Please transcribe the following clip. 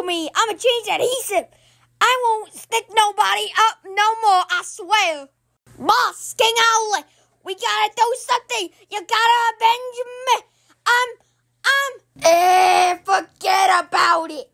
to me. I'm a change adhesive. I won't stick nobody up no more, I swear. Boss, King we gotta do something. You gotta avenge me. I'm, I'm, eh, forget about it.